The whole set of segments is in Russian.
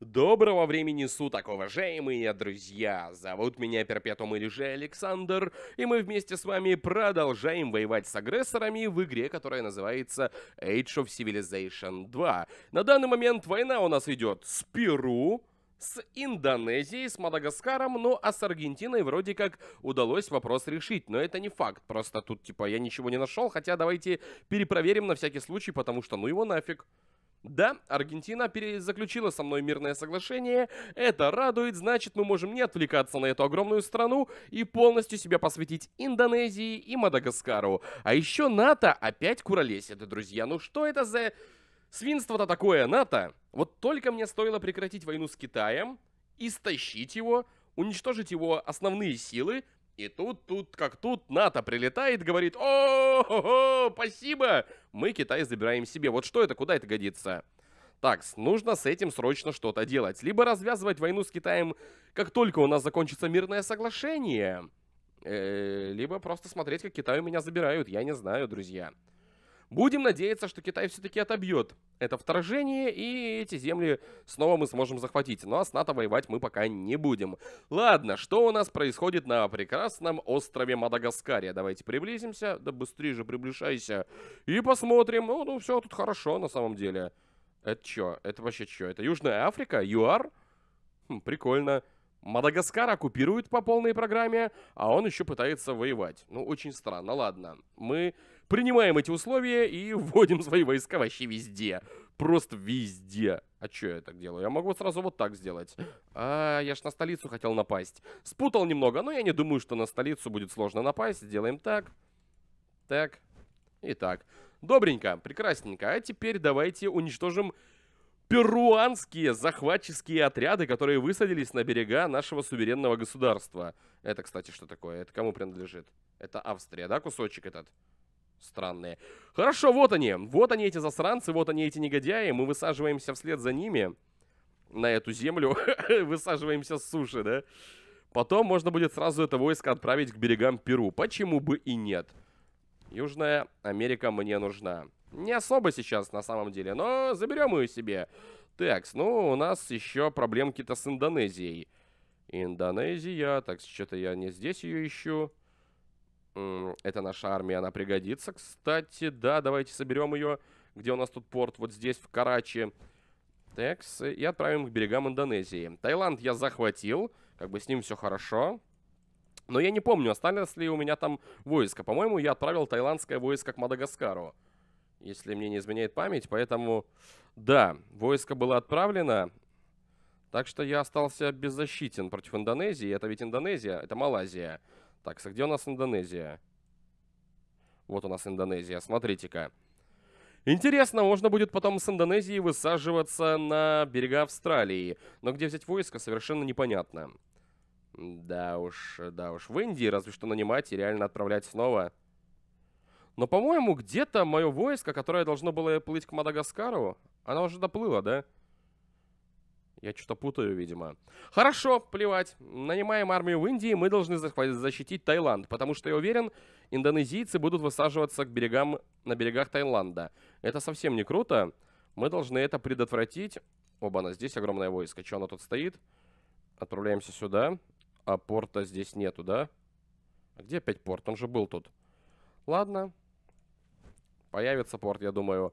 Доброго времени суток, уважаемые друзья! Зовут меня Перпетум или же Александр, и мы вместе с вами продолжаем воевать с агрессорами в игре, которая называется Age of Civilization 2. На данный момент война у нас идет с Перу, с Индонезией, с Мадагаскаром, ну а с Аргентиной вроде как удалось вопрос решить, но это не факт, просто тут типа я ничего не нашел, хотя давайте перепроверим на всякий случай, потому что ну его нафиг. Да, Аргентина заключила со мной мирное соглашение, это радует, значит мы можем не отвлекаться на эту огромную страну и полностью себя посвятить Индонезии и Мадагаскару. А еще НАТО опять куролесит, друзья, ну что это за... Свинство-то такое, НАТО! Вот только мне стоило прекратить войну с Китаем, истощить его, уничтожить его основные силы, и тут, тут, как тут, НАТО прилетает, говорит, о, -хо -хо, спасибо, мы Китай забираем себе. Вот что это, куда это годится? Так, нужно с этим срочно что-то делать. Либо развязывать войну с Китаем, как только у нас закончится мирное соглашение. Э -э либо просто смотреть, как Китай у меня забирают. Я не знаю, друзья. Будем надеяться, что Китай все-таки отобьет это вторжение, и эти земли снова мы сможем захватить. Но ну, а с НАТО воевать мы пока не будем. Ладно, что у нас происходит на прекрасном острове Мадагаскаре? Давайте приблизимся, да быстрее же приближайся, и посмотрим. Ну, ну все тут хорошо на самом деле. Это что? Это вообще что? Это Южная Африка? ЮАР? Хм, прикольно. Мадагаскар оккупирует по полной программе, а он еще пытается воевать. Ну, очень странно. Ладно, мы Принимаем эти условия и вводим свои войска вообще везде. Просто везде. А что я так делаю? Я могу сразу вот так сделать. А, я ж на столицу хотел напасть. Спутал немного, но я не думаю, что на столицу будет сложно напасть. Сделаем так. Так. И так. Добренько, прекрасненько. А теперь давайте уничтожим перуанские захватческие отряды, которые высадились на берега нашего суверенного государства. Это, кстати, что такое? Это кому принадлежит? Это Австрия, да, кусочек этот? странные. Хорошо, вот они. Вот они, эти засранцы, вот они, эти негодяи. Мы высаживаемся вслед за ними на эту землю. высаживаемся с суши, да? Потом можно будет сразу это войско отправить к берегам Перу. Почему бы и нет? Южная Америка мне нужна. Не особо сейчас, на самом деле, но заберем ее себе. Так, ну, у нас еще проблемки-то с Индонезией. Индонезия. Так, что-то я не здесь ее ищу. Это наша армия, она пригодится. Кстати, да, давайте соберем ее. Где у нас тут порт? Вот здесь, в Карачи. Текс. И отправим к берегам Индонезии. Таиланд я захватил. Как бы с ним все хорошо. Но я не помню, осталось ли у меня там войско. По-моему, я отправил таиландское войско к Мадагаскару. Если мне не изменяет память. Поэтому, да, войско было отправлено. Так что я остался беззащитен против Индонезии. Это ведь Индонезия, это Малайзия. Так, а где у нас Индонезия? Вот у нас Индонезия, смотрите-ка. Интересно, можно будет потом с Индонезии высаживаться на берега Австралии. Но где взять войско, совершенно непонятно. Да уж, да уж. В Индии разве что нанимать и реально отправлять снова. Но, по-моему, где-то мое войско, которое должно было плыть к Мадагаскару, оно уже доплыло, да? Да. Я что-то путаю, видимо. Хорошо, плевать. Нанимаем армию в Индии, мы должны защитить Таиланд, потому что, я уверен, индонезийцы будут высаживаться к берегам, на берегах Таиланда. Это совсем не круто. Мы должны это предотвратить. Оба-на, здесь огромное войско. Что оно тут стоит? Отправляемся сюда. А порта здесь нету, да? А где опять порт? Он же был тут. Ладно. Появится порт, я думаю.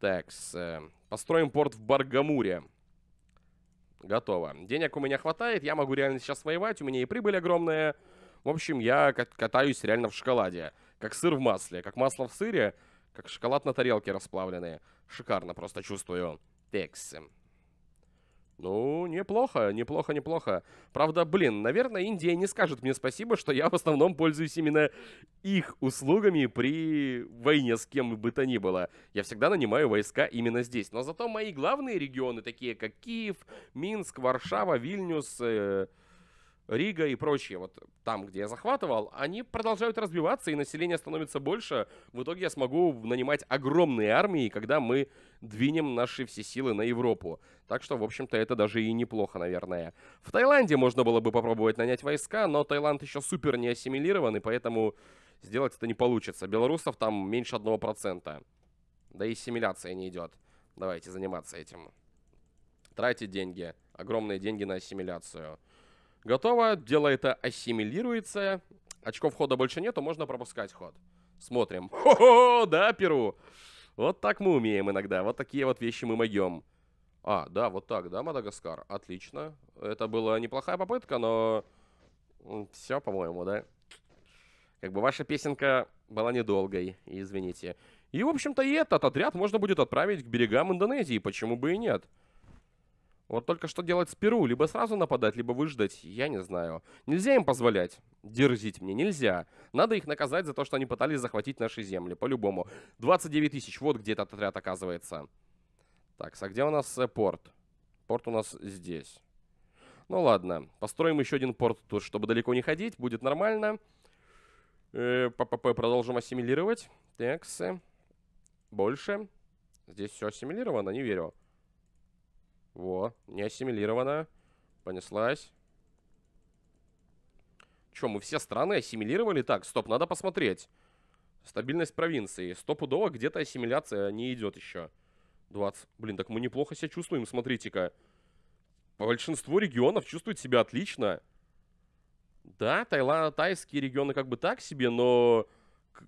Так, э, построим порт в Баргамуре. Готово. Денег у меня хватает, я могу реально сейчас воевать, у меня и прибыль огромная. В общем, я катаюсь реально в шоколаде. Как сыр в масле, как масло в сыре, как шоколад на тарелке расплавленные. Шикарно просто чувствую. Тексы. Ну, неплохо, неплохо, неплохо. Правда, блин, наверное, Индия не скажет мне спасибо, что я в основном пользуюсь именно их услугами при войне с кем бы то ни было. Я всегда нанимаю войска именно здесь. Но зато мои главные регионы, такие как Киев, Минск, Варшава, Вильнюс... Э Рига и прочие, вот там, где я захватывал, они продолжают развиваться, и население становится больше. В итоге я смогу нанимать огромные армии, когда мы двинем наши все силы на Европу. Так что, в общем-то, это даже и неплохо, наверное. В Таиланде можно было бы попробовать нанять войска, но Таиланд еще супер не ассимилирован, и поэтому сделать это не получится. Белорусов там меньше одного процента, Да и ассимиляция не идет. Давайте заниматься этим. Тратить деньги. Огромные деньги на ассимиляцию. Готово, дело это ассимилируется. Очков хода больше нету, можно пропускать ход. Смотрим. Хо-хо, да, Перу? Вот так мы умеем иногда, вот такие вот вещи мы могем. А, да, вот так, да, Мадагаскар? Отлично. Это была неплохая попытка, но... Все, по-моему, да? Как бы ваша песенка была недолгой, извините. И, в общем-то, и этот отряд можно будет отправить к берегам Индонезии, почему бы и нет. Вот только что делать с Перу? Либо сразу нападать, либо выждать, я не знаю. Нельзя им позволять. Дерзить мне нельзя. Надо их наказать за то, что они пытались захватить наши земли, по-любому. 29 тысяч, вот где этот отряд оказывается. Так, а где у нас э, порт? Порт у нас здесь. Ну ладно, построим еще один порт тут, чтобы далеко не ходить, будет нормально. Э, ППП продолжим ассимилировать. Тексы. Больше. Здесь все ассимилировано, не верю. Во, не ассимилирована. Понеслась. Че, мы все страны ассимилировали? Так, стоп, надо посмотреть. Стабильность провинции. Стопудово где-то ассимиляция не идет еще. 20. Блин, так мы неплохо себя чувствуем, смотрите-ка. Большинство регионов чувствует себя отлично. Да, тайла тайские регионы как бы так себе, но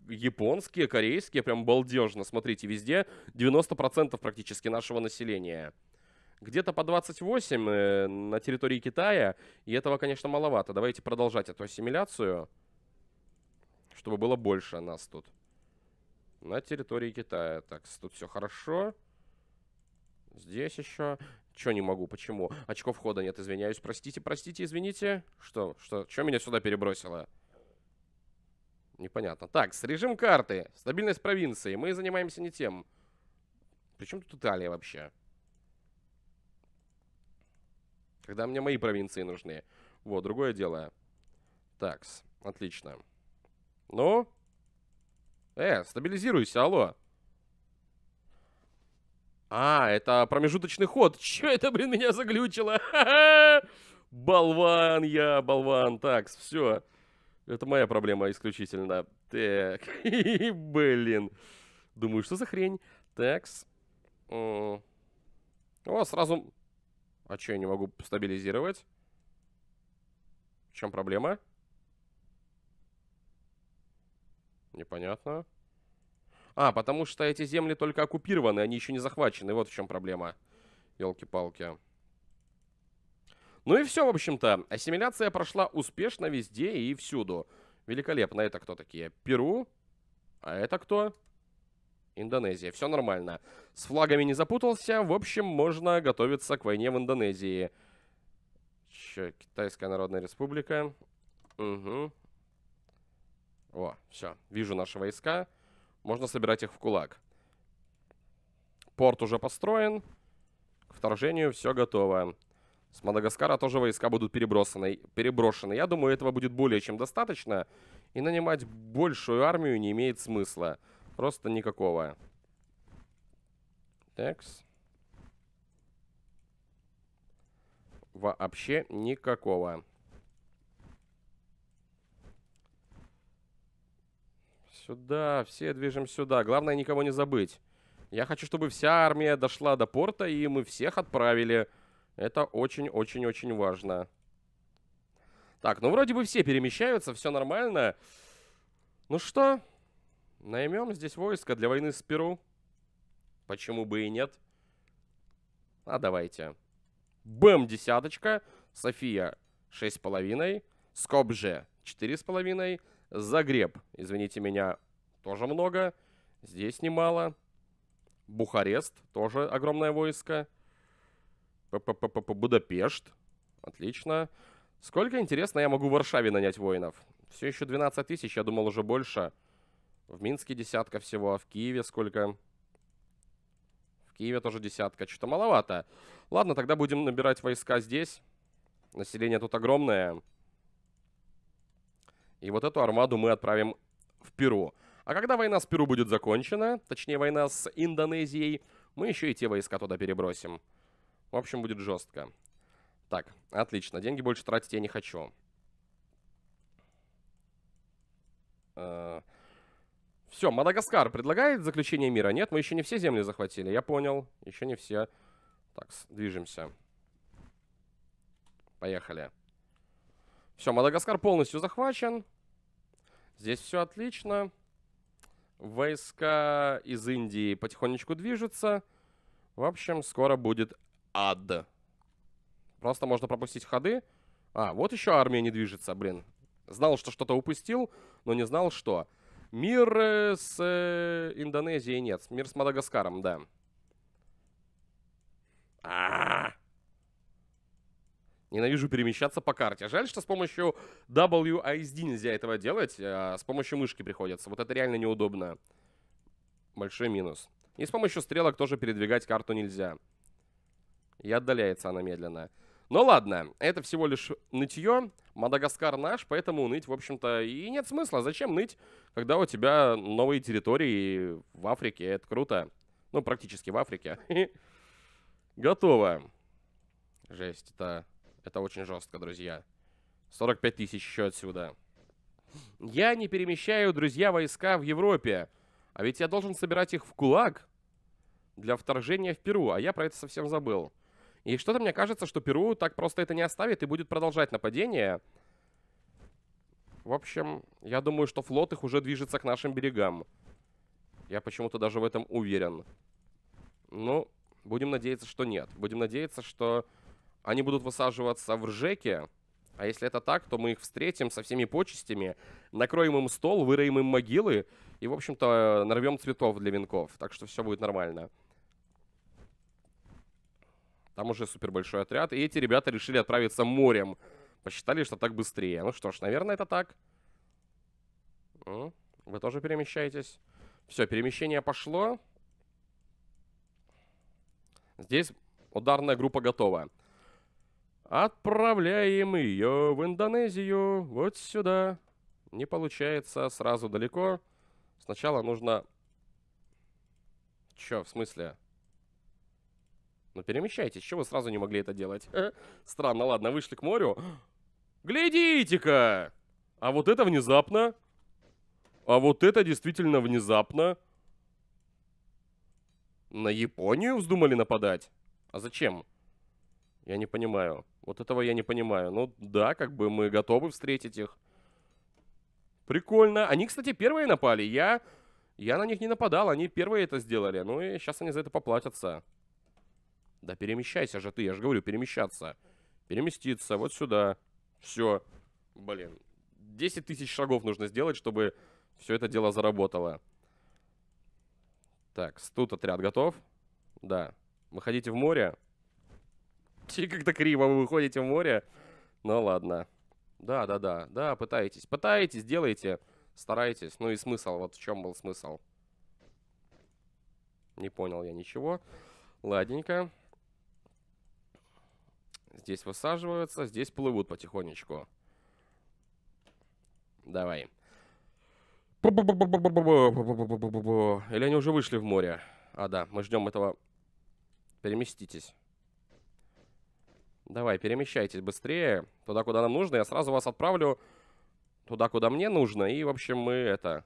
японские, корейские прям балдежно. Смотрите, везде 90% практически нашего населения где-то по 28 э, на территории Китая, и этого, конечно, маловато. Давайте продолжать эту ассимиляцию, чтобы было больше нас тут. На территории Китая. Так, тут все хорошо. Здесь еще. Че не могу, почему? Очков хода нет, извиняюсь. Простите, простите, извините. Что, что, что меня сюда перебросило? Непонятно. Так, с режим карты. Стабильность провинции. Мы занимаемся не тем. Причем тут Италия вообще? когда мне мои провинции нужны. Вот, другое дело. Такс, отлично. Ну? Э, стабилизируйся, алло. А, это промежуточный ход. Чё это, блин, меня заглючило? Болван я, болван. Такс, все. Это моя проблема исключительно. Так, блин. Думаю, что за хрень? Такс. О, сразу а что, я не могу стабилизировать? В чем проблема? Непонятно. А, потому что эти земли только оккупированы, они еще не захвачены. Вот в чем проблема. Елки-палки. Ну и все, в общем-то. Ассимиляция прошла успешно везде и всюду. Великолепно. Это кто такие? Перу? А это кто? Индонезия. Все нормально. С флагами не запутался. В общем, можно готовиться к войне в Индонезии. Че, Китайская Народная Республика. Угу. О, все. Вижу наши войска. Можно собирать их в кулак. Порт уже построен. К вторжению все готово. С Мадагаскара тоже войска будут перебросаны. переброшены. Я думаю, этого будет более чем достаточно. И нанимать большую армию не имеет смысла. Просто никакого. Текс. Вообще никакого. Сюда, все движем сюда. Главное никого не забыть. Я хочу, чтобы вся армия дошла до порта, и мы всех отправили. Это очень-очень-очень важно. Так, ну вроде бы все перемещаются, все нормально. Ну что, Наймем здесь войско для войны с Перу. Почему бы и нет? А давайте. Бэм, десяточка. София, шесть с половиной. же четыре с половиной. Загреб, извините меня, тоже много. Здесь немало. Бухарест, тоже огромное войско. П -п -п -п Будапешт, отлично. Сколько, интересно, я могу в Варшаве нанять воинов? Все еще 12 тысяч, я думал, уже Больше. В Минске десятка всего, а в Киеве сколько? В Киеве тоже десятка. Что-то маловато. Ладно, тогда будем набирать войска здесь. Население тут огромное. И вот эту армаду мы отправим в Перу. А когда война с Перу будет закончена, точнее война с Индонезией, мы еще и те войска туда перебросим. В общем, будет жестко. Так, отлично. Деньги больше тратить я не хочу. Э -э все, Мадагаскар предлагает заключение мира? Нет, мы еще не все земли захватили. Я понял. Еще не все. Так, движемся. Поехали. Все, Мадагаскар полностью захвачен. Здесь все отлично. Войска из Индии потихонечку движутся. В общем, скоро будет ад. Просто можно пропустить ходы. А, вот еще армия не движется, блин. Знал, что что-то упустил, но не знал, что. Мир э, с э, Индонезией нет. Мир с Мадагаскаром, да. А -а -а. Ненавижу перемещаться по карте. Жаль, что с помощью WASD нельзя этого делать, а с помощью мышки приходится. Вот это реально неудобно. Большой минус. И с помощью стрелок тоже передвигать карту нельзя. И отдаляется она медленно. Но ну ладно, это всего лишь нытье. Мадагаскар наш, поэтому ныть, в общем-то, и нет смысла. Зачем ныть, когда у тебя новые территории в Африке? Это круто. Ну, практически в Африке. Готово. Жесть, это, это очень жестко, друзья. 45 тысяч еще отсюда. Я не перемещаю, друзья, войска в Европе. А ведь я должен собирать их в кулак для вторжения в Перу, а я про это совсем забыл. И что-то мне кажется, что Перу так просто это не оставит и будет продолжать нападение. В общем, я думаю, что флот их уже движется к нашим берегам. Я почему-то даже в этом уверен. Ну, будем надеяться, что нет. Будем надеяться, что они будут высаживаться в Ржеке. А если это так, то мы их встретим со всеми почестями, накроем им стол, выроем им могилы и, в общем-то, нарвем цветов для венков. Так что все будет нормально. Там уже супер большой отряд. И эти ребята решили отправиться морем. Посчитали, что так быстрее. Ну что ж, наверное, это так. Вы тоже перемещаетесь. Все, перемещение пошло. Здесь ударная группа готова. Отправляем ее в Индонезию. Вот сюда. Не получается сразу далеко. Сначала нужно... Че, в смысле? Ну перемещайтесь, чего вы сразу не могли это делать? Э? Странно, ладно, вышли к морю. Глядите-ка! А вот это внезапно. А вот это действительно внезапно. На Японию вздумали нападать? А зачем? Я не понимаю. Вот этого я не понимаю. Ну да, как бы мы готовы встретить их. Прикольно. Они, кстати, первые напали. Я, я на них не нападал. Они первые это сделали. Ну и сейчас они за это поплатятся. Да перемещайся же ты, я же говорю, перемещаться. Переместиться вот сюда. Все. Блин. 10 тысяч шагов нужно сделать, чтобы все это дело заработало. Так, тут отряд готов. Да. Выходите в море. Ты как-то криво вы выходите в море. Ну ладно. Да, да, да. Да, пытаетесь. Пытаетесь, делаете. Стараетесь. Ну и смысл. Вот в чем был смысл. Не понял я ничего. Ладненько. Здесь высаживаются, здесь плывут потихонечку. Давай. Или они уже вышли в море? А, да, мы ждем этого. Переместитесь. Давай, перемещайтесь быстрее. Туда, куда нам нужно. Я сразу вас отправлю туда, куда мне нужно. И, в общем, мы это...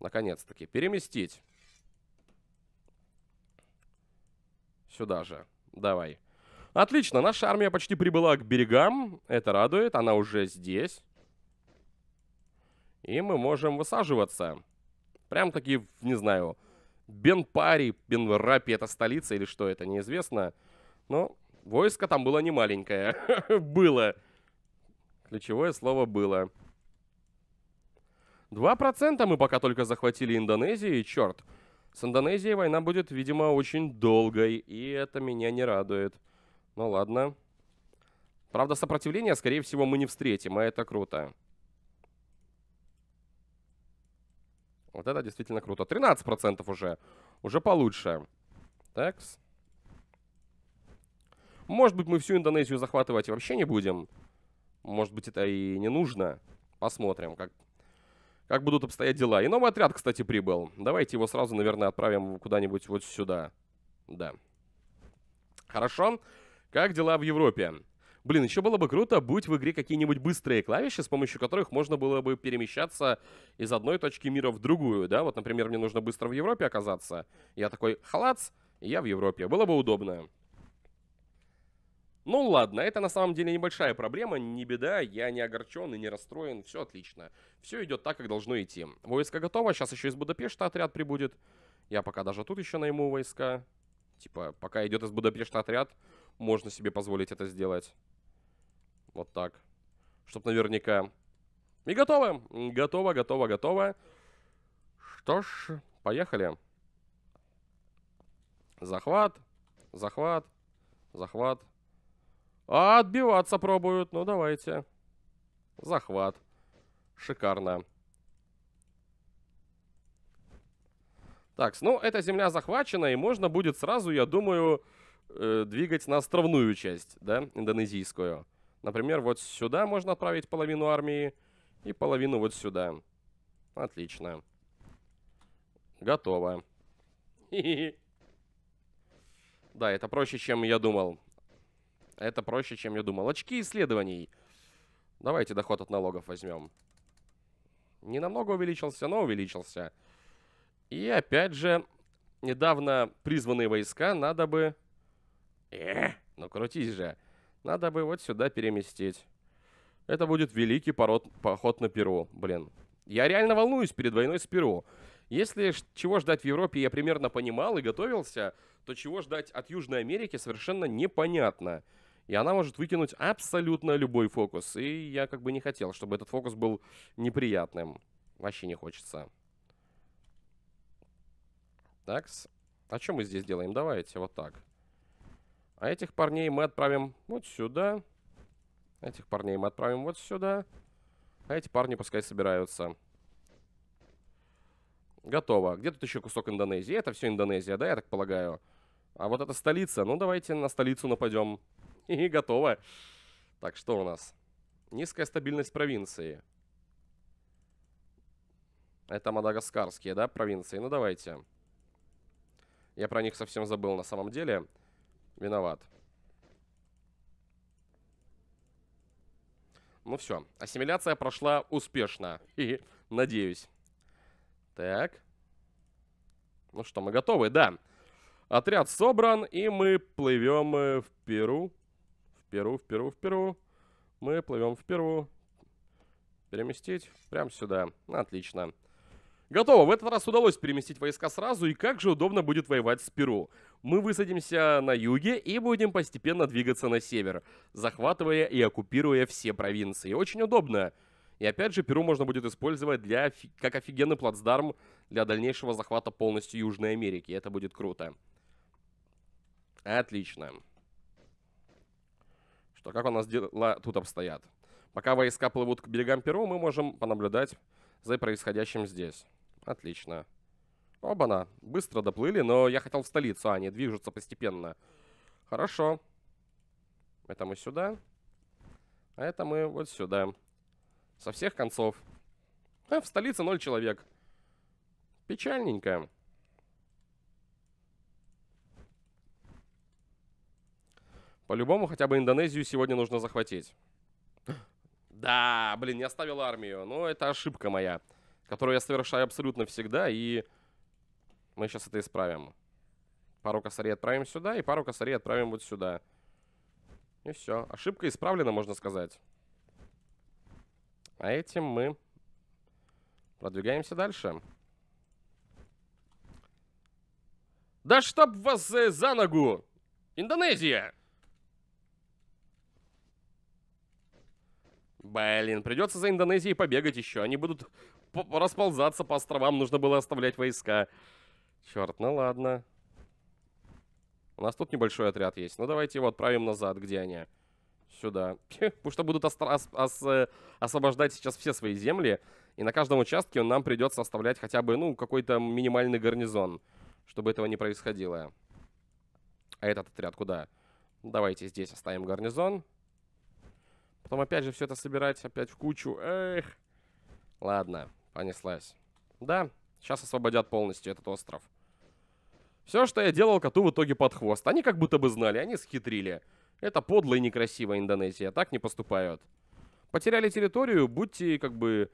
Наконец-таки. Переместить. Сюда же. Давай. Отлично, наша армия почти прибыла к берегам. Это радует, она уже здесь. И мы можем высаживаться. Прям таки, не знаю, Бенпари, Бенрапи это столица или что это, неизвестно. Но войско там было не маленькое. было. Ключевое слово было. 2% мы пока только захватили Индонезию. черт. Черт. С Индонезией война будет, видимо, очень долгой, и это меня не радует. Ну ладно. Правда, сопротивления, скорее всего, мы не встретим, а это круто. Вот это действительно круто. 13% уже. Уже получше. Такс. Может быть, мы всю Индонезию захватывать вообще не будем. Может быть, это и не нужно. Посмотрим, как как будут обстоять дела. И новый отряд, кстати, прибыл. Давайте его сразу, наверное, отправим куда-нибудь вот сюда. Да. Хорошо. Как дела в Европе? Блин, еще было бы круто, будь в игре какие-нибудь быстрые клавиши, с помощью которых можно было бы перемещаться из одной точки мира в другую, да? Вот, например, мне нужно быстро в Европе оказаться. Я такой, халац, и я в Европе. Было бы удобно. Ну ладно, это на самом деле небольшая проблема, не беда, я не огорчен и не расстроен, все отлично. Все идет так, как должно идти. Войско готово, сейчас еще из Будапешта отряд прибудет. Я пока даже тут еще найму войска. Типа, пока идет из Будапешта отряд, можно себе позволить это сделать. Вот так. Чтоб наверняка. И готово! Готово, готово, готово. Что ж, поехали. Захват, захват, захват. А отбиваться пробуют. Ну, давайте. Захват. Шикарно. Так, ну, эта земля захвачена, и можно будет сразу, я думаю, э, двигать на островную часть, да, индонезийскую. Например, вот сюда можно отправить половину армии и половину вот сюда. Отлично. Готово. Да, это проще, чем я думал. Это проще, чем я думал. Очки исследований. Давайте доход от налогов возьмем. Не намного увеличился, но увеличился. И опять же, недавно призванные войска надо бы... Э, ну крутись же. Надо бы вот сюда переместить. Это будет великий пород, поход на Перу. Блин, я реально волнуюсь перед войной с Перу. Если чего ждать в Европе я примерно понимал и готовился, то чего ждать от Южной Америки совершенно непонятно и она может выкинуть абсолютно любой фокус. И я как бы не хотел, чтобы этот фокус был неприятным. Вообще не хочется. Так, А что мы здесь делаем? Давайте вот так. А этих парней мы отправим вот сюда. Этих парней мы отправим вот сюда. А эти парни пускай собираются. Готово. Где тут еще кусок Индонезии? Это все Индонезия, да, я так полагаю? А вот это столица. Ну, давайте на столицу нападем. И готово. Так, что у нас? Низкая стабильность провинции. Это мадагаскарские, да, провинции? Ну, давайте. Я про них совсем забыл на самом деле. Виноват. Ну все, ассимиляция прошла успешно. И, надеюсь. Так. Ну что, мы готовы, да. Отряд собран, и мы плывем э, в Перу. Перу, в Перу, в Перу. Мы плывем в Перу. Переместить прямо сюда. Отлично. Готово. В этот раз удалось переместить войска сразу, и как же удобно будет воевать с Перу. Мы высадимся на юге и будем постепенно двигаться на север, захватывая и оккупируя все провинции. Очень удобно. И опять же, Перу можно будет использовать для, как офигенный плацдарм для дальнейшего захвата полностью Южной Америки. Это будет круто. Отлично. То как у нас дела тут обстоят. Пока войска плывут к берегам Перу, мы можем понаблюдать за происходящим здесь. Отлично. Оба-на. Быстро доплыли, но я хотел в столицу. А, они движутся постепенно. Хорошо. Это мы сюда. А это мы вот сюда. Со всех концов. А в столице ноль человек. Печальненько. По-любому хотя бы Индонезию сегодня нужно захватить. Да, блин, не оставил армию. Но это ошибка моя, которую я совершаю абсолютно всегда, и мы сейчас это исправим. Пару косарей отправим сюда, и пару косарей отправим вот сюда. И все. Ошибка исправлена, можно сказать. А этим мы продвигаемся дальше. Да чтоб вас э, за ногу! Индонезия! Блин, придется за Индонезией побегать еще. Они будут расползаться по островам. Нужно было оставлять войска. Черт, ну ладно. У нас тут небольшой отряд есть. Ну давайте его отправим назад. Где они? Сюда. Потому что будут э, освобождать сейчас все свои земли. И на каждом участке нам придется оставлять хотя бы, ну, какой-то минимальный гарнизон. Чтобы этого не происходило. А этот отряд куда? Давайте здесь оставим гарнизон. Потом опять же все это собирать опять в кучу. Эх. Ладно, понеслась. Да, сейчас освободят полностью этот остров. Все, что я делал коту в итоге под хвост. Они как будто бы знали, они схитрили. Это подло и некрасиво Индонезия, так не поступают. Потеряли территорию, будьте как бы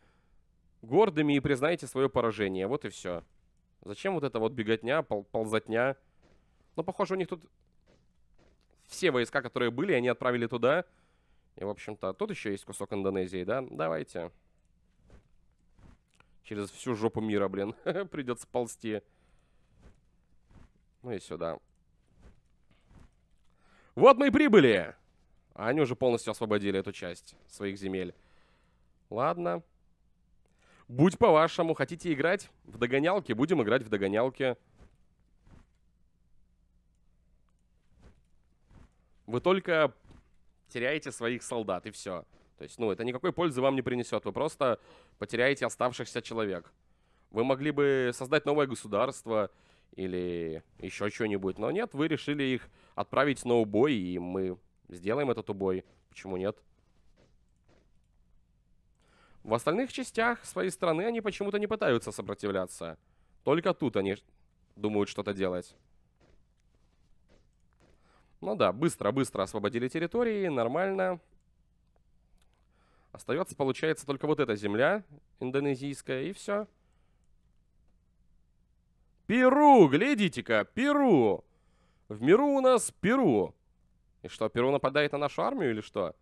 гордыми и признайте свое поражение. Вот и все. Зачем вот это вот беготня, пол ползотня? Ну, похоже, у них тут все войска, которые были, они отправили туда, и, в общем-то, тут еще есть кусок Индонезии, да? Давайте. Через всю жопу мира, блин, придется ползти. Ну и сюда. Вот мы и прибыли! А они уже полностью освободили эту часть своих земель. Ладно. Будь по-вашему, хотите играть в догонялки? Будем играть в догонялки. Вы только теряете своих солдат, и все. То есть, ну, это никакой пользы вам не принесет. Вы просто потеряете оставшихся человек. Вы могли бы создать новое государство или еще что-нибудь, но нет, вы решили их отправить на убой, и мы сделаем этот убой. Почему нет? В остальных частях своей страны они почему-то не пытаются сопротивляться. Только тут они думают что-то делать. Ну да, быстро-быстро освободили территории, нормально. Остается, получается, только вот эта земля индонезийская, и все. Перу, глядите-ка, Перу! В миру у нас Перу. И что, Перу нападает на нашу армию или что?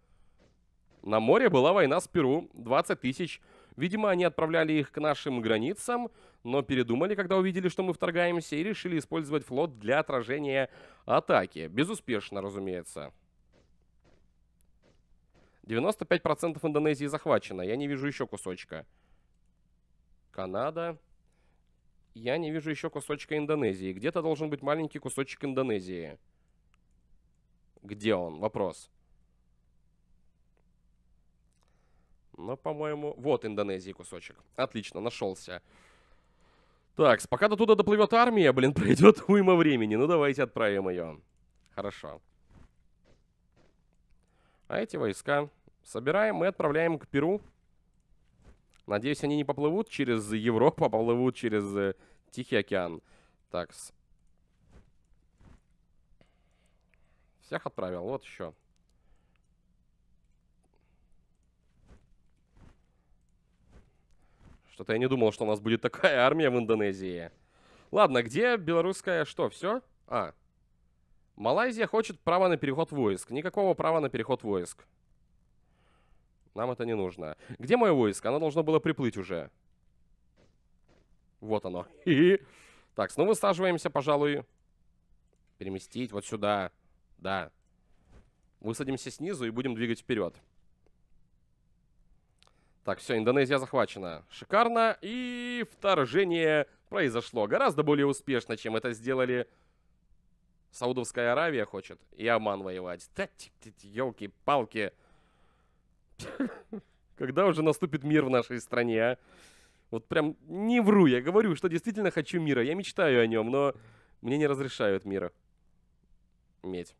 На море была война с Перу. 20 тысяч Видимо, они отправляли их к нашим границам, но передумали, когда увидели, что мы вторгаемся, и решили использовать флот для отражения атаки. Безуспешно, разумеется. 95% Индонезии захвачено. Я не вижу еще кусочка. Канада. Я не вижу еще кусочка Индонезии. Где-то должен быть маленький кусочек Индонезии. Где он? Вопрос. Но, ну, по-моему... Вот Индонезии кусочек. Отлично, нашелся. Так, пока до туда доплывет армия, блин, пройдет уйма времени. Ну, давайте отправим ее. Хорошо. А эти войска собираем и отправляем к Перу. Надеюсь, они не поплывут через Европу, а поплывут через э, Тихий океан. Так. -с. Всех отправил. Вот еще. Что-то я не думал, что у нас будет такая армия в Индонезии. Ладно, где белорусская что, все? А. Малайзия хочет права на переход войск. Никакого права на переход войск. Нам это не нужно. Где мое войско? Оно должно было приплыть уже. Вот оно. Так, ну высаживаемся, пожалуй. Переместить вот сюда. Да. Высадимся снизу и будем двигать вперед. Так, все, Индонезия захвачена. Шикарно. И вторжение произошло гораздо более успешно, чем это сделали Саудовская Аравия хочет и Оман воевать. Да, елки-палки. Когда уже наступит мир в нашей стране, а? Вот прям не вру, я говорю, что действительно хочу мира. Я мечтаю о нем, но мне не разрешают мира иметь.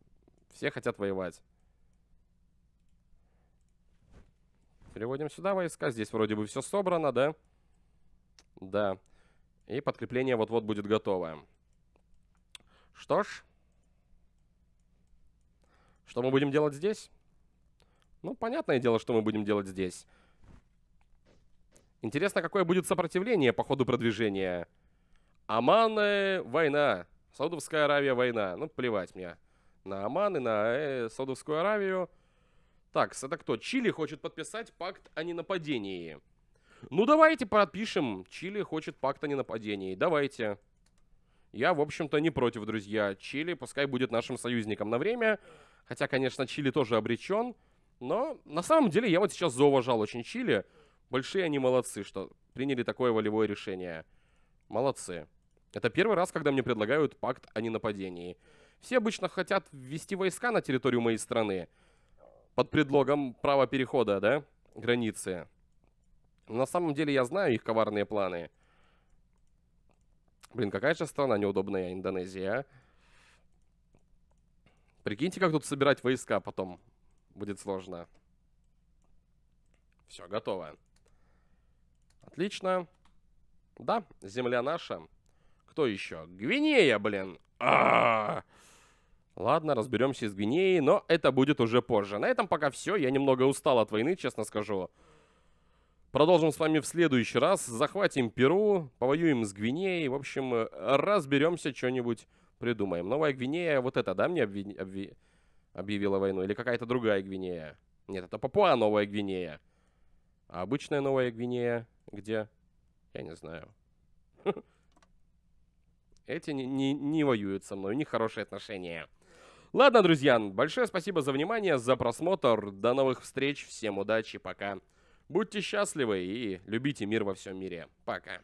Все хотят воевать. Переводим сюда войска. Здесь вроде бы все собрано, да? Да. И подкрепление вот-вот будет готовое. Что ж. Что мы будем делать здесь? Ну, понятное дело, что мы будем делать здесь. Интересно, какое будет сопротивление по ходу продвижения. Оман война. Саудовская Аравия война. Ну, плевать мне. На Оман и на э, Саудовскую Аравию. Так, это кто? Чили хочет подписать пакт о ненападении. Ну, давайте подпишем. Чили хочет пакт о ненападении. Давайте. Я, в общем-то, не против, друзья. Чили пускай будет нашим союзником на время. Хотя, конечно, Чили тоже обречен. Но на самом деле я вот сейчас зауважал очень Чили. Большие они молодцы, что приняли такое волевое решение. Молодцы. Это первый раз, когда мне предлагают пакт о ненападении. Все обычно хотят ввести войска на территорию моей страны под предлогом права перехода, да, границы. На самом деле я знаю их коварные планы. Блин, какая же страна неудобная, Индонезия, Прикиньте, как тут собирать войска потом. Будет сложно. Все, готово. Отлично. Да, земля наша. Кто еще? Гвинея, блин. А -а -а. Ладно, разберемся с Гвинеей, но это будет уже позже. На этом пока все. Я немного устал от войны, честно скажу. Продолжим с вами в следующий раз. Захватим Перу, повоюем с Гвинеей. В общем, разберемся, что-нибудь придумаем. Новая Гвинея, вот это, да, мне обви... Обви... объявила войну? Или какая-то другая Гвинея? Нет, это Папуа Новая Гвинея. А обычная Новая Гвинея где? Я не знаю. Эти не, не, не воюют со мной, у них хорошие отношения. Ладно, друзья, большое спасибо за внимание, за просмотр. До новых встреч, всем удачи, пока. Будьте счастливы и любите мир во всем мире. Пока.